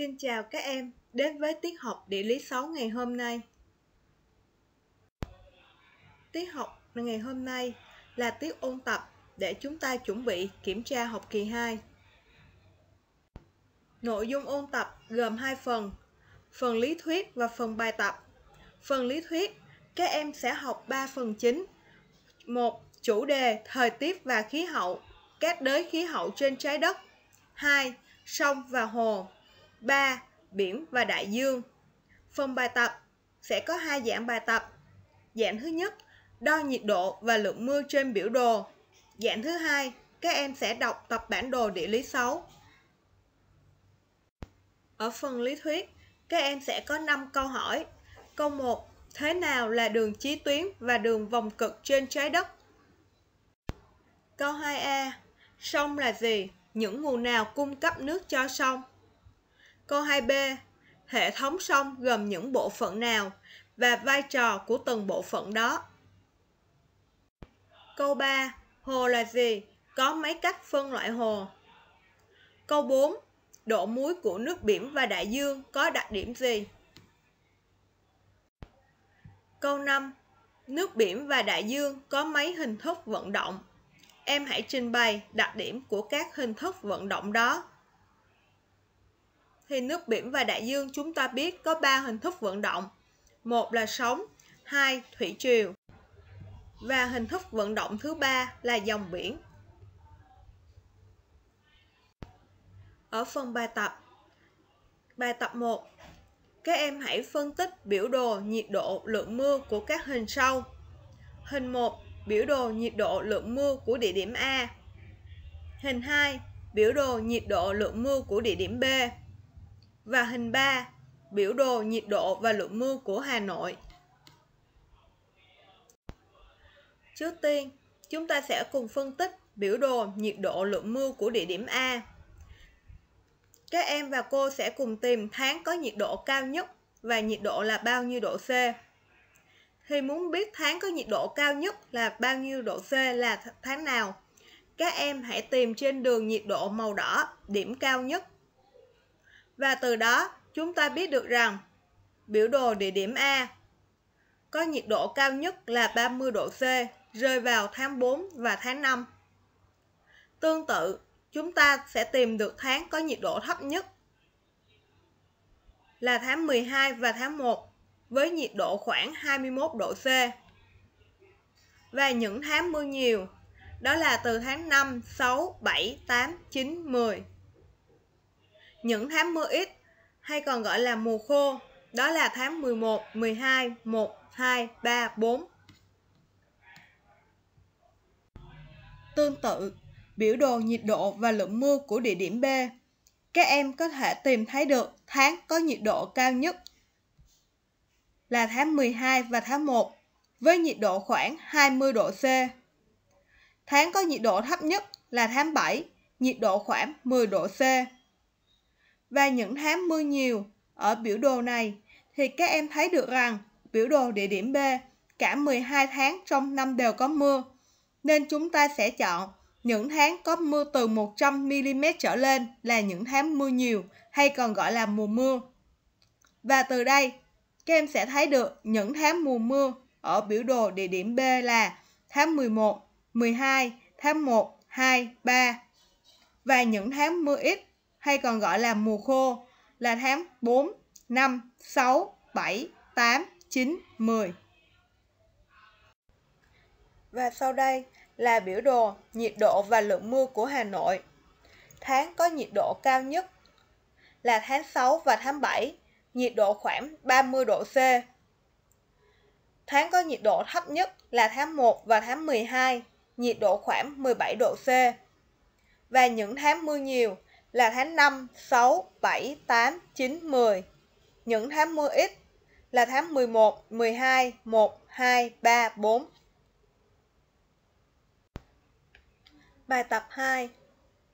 Xin chào các em đến với tiết học địa lý 6 ngày hôm nay. Tiết học ngày hôm nay là tiết ôn tập để chúng ta chuẩn bị kiểm tra học kỳ 2. Nội dung ôn tập gồm hai phần, phần lý thuyết và phần bài tập. Phần lý thuyết, các em sẽ học 3 phần chính. một Chủ đề thời tiết và khí hậu, các đới khí hậu trên trái đất. 2. Sông và hồ 3. Biển và đại dương Phần bài tập sẽ có hai dạng bài tập. Dạng thứ nhất, đo nhiệt độ và lượng mưa trên biểu đồ. Dạng thứ hai, các em sẽ đọc tập bản đồ địa lý 6. Ở phần lý thuyết, các em sẽ có 5 câu hỏi. Câu 1. Thế nào là đường chí tuyến và đường vòng cực trên trái đất? Câu 2A. Sông là gì? Những nguồn nào cung cấp nước cho sông? Câu 2b. Hệ thống sông gồm những bộ phận nào và vai trò của từng bộ phận đó? Câu 3. Hồ là gì? Có mấy cách phân loại hồ? Câu 4. Độ muối của nước biển và đại dương có đặc điểm gì? Câu 5. Nước biển và đại dương có mấy hình thức vận động? Em hãy trình bày đặc điểm của các hình thức vận động đó thì nước biển và đại dương chúng ta biết có 3 hình thức vận động. Một là sóng, hai thủy triều và hình thức vận động thứ ba là dòng biển. Ở phần bài tập Bài tập 1 Các em hãy phân tích biểu đồ nhiệt độ lượng mưa của các hình sau. Hình 1 Biểu đồ nhiệt độ lượng mưa của địa điểm A Hình 2 Biểu đồ nhiệt độ lượng mưa của địa điểm B và hình 3, biểu đồ nhiệt độ và lượng mưa của Hà Nội. Trước tiên, chúng ta sẽ cùng phân tích biểu đồ nhiệt độ lượng mưa của địa điểm A. Các em và cô sẽ cùng tìm tháng có nhiệt độ cao nhất và nhiệt độ là bao nhiêu độ C. Thì muốn biết tháng có nhiệt độ cao nhất là bao nhiêu độ C là tháng nào? Các em hãy tìm trên đường nhiệt độ màu đỏ, điểm cao nhất và từ đó, chúng ta biết được rằng biểu đồ địa điểm A có nhiệt độ cao nhất là 30 độ C, rơi vào tháng 4 và tháng 5. Tương tự, chúng ta sẽ tìm được tháng có nhiệt độ thấp nhất là tháng 12 và tháng 1 với nhiệt độ khoảng 21 độ C. Và những tháng mưa nhiều, đó là từ tháng 5, 6, 7, 8, 9, 10 những tháng mưa ít hay còn gọi là mùa khô, đó là tháng 11, 12, 1, 2, 3, 4. Tương tự, biểu đồ nhiệt độ và lượng mưa của địa điểm B. Các em có thể tìm thấy được tháng có nhiệt độ cao nhất là tháng 12 và tháng 1 với nhiệt độ khoảng 20 độ C. Tháng có nhiệt độ thấp nhất là tháng 7, nhiệt độ khoảng 10 độ C và những tháng mưa nhiều ở biểu đồ này thì các em thấy được rằng biểu đồ địa điểm B cả 12 tháng trong năm đều có mưa. Nên chúng ta sẽ chọn những tháng có mưa từ 100mm trở lên là những tháng mưa nhiều hay còn gọi là mùa mưa. Và từ đây, các em sẽ thấy được những tháng mùa mưa ở biểu đồ địa điểm B là tháng 11, 12, tháng 1, 2, 3 và những tháng mưa ít hay còn gọi là mùa khô là tháng 4, 5, 6, 7, 8, 9, 10. Và sau đây là biểu đồ nhiệt độ và lượng mưa của Hà Nội. Tháng có nhiệt độ cao nhất là tháng 6 và tháng 7, nhiệt độ khoảng 30 độ C. Tháng có nhiệt độ thấp nhất là tháng 1 và tháng 12, nhiệt độ khoảng 17 độ C. Và những tháng mưa nhiều là tháng 5, 6, 7, 8, 9, 10. Những tháng mưa ít là tháng 11, 12, 1, 2, 3, 4. Bài tập 2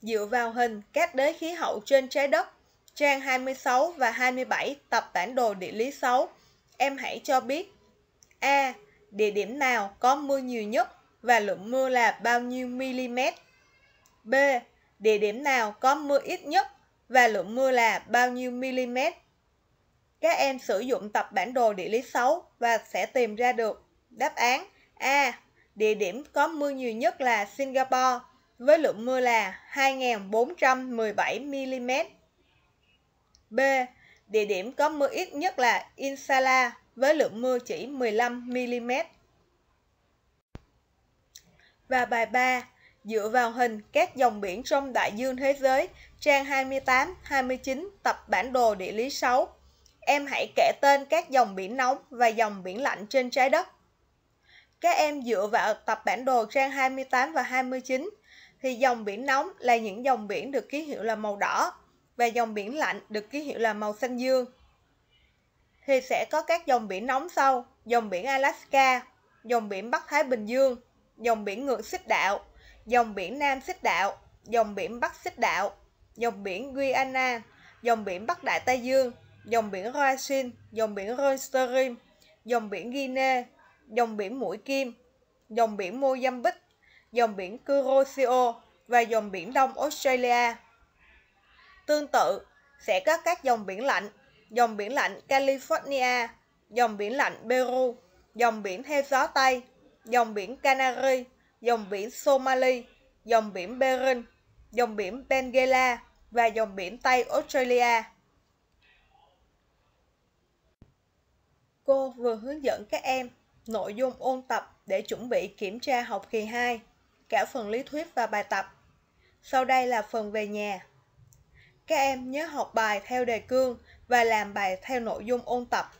Dựa vào hình các đế khí hậu trên trái đất, trang 26 và 27 tập bản đồ địa lý 6, em hãy cho biết A. Địa điểm nào có mưa nhiều nhất và lượng mưa là bao nhiêu mm? B địa điểm nào có mưa ít nhất và lượng mưa là bao nhiêu mm. Các em sử dụng tập bản đồ địa lý 6 và sẽ tìm ra được đáp án A. Địa điểm có mưa nhiều nhất là Singapore với lượng mưa là 2.417 mm. B. Địa điểm có mưa ít nhất là Insala với lượng mưa chỉ 15 mm. Và bài 3, dựa vào hình các dòng biển trong đại dương thế giới, trang 28, 29, tập bản đồ địa lý 6. Em hãy kể tên các dòng biển nóng và dòng biển lạnh trên trái đất. Các em dựa vào tập bản đồ trang 28 và 29 thì dòng biển nóng là những dòng biển được ký hiệu là màu đỏ và dòng biển lạnh được ký hiệu là màu xanh dương. Thì sẽ có các dòng biển nóng sau, dòng biển Alaska, dòng biển Bắc Thái Bình Dương, dòng biển ngược xích đạo, dòng biển Nam Xích Đạo, dòng biển Bắc Xích Đạo, dòng biển Guyana, dòng biển Bắc Đại Tây Dương, dòng biển Roasin, dòng biển Rostorim, dòng biển Guinea, dòng biển Mũi Kim, dòng biển Mozambique, dòng biển Curosio và dòng biển Đông Australia. Tương tự, sẽ có các dòng biển lạnh, dòng biển lạnh California, dòng biển lạnh Peru, dòng biển theo gió Tây, dòng biển Canary, dòng biển Somali, dòng biển Bering, dòng biển Benguela và dòng biển Tây Australia. Cô vừa hướng dẫn các em nội dung ôn tập để chuẩn bị kiểm tra học kỳ 2, cả phần lý thuyết và bài tập. Sau đây là phần về nhà. Các em nhớ học bài theo đề cương và làm bài theo nội dung ôn tập.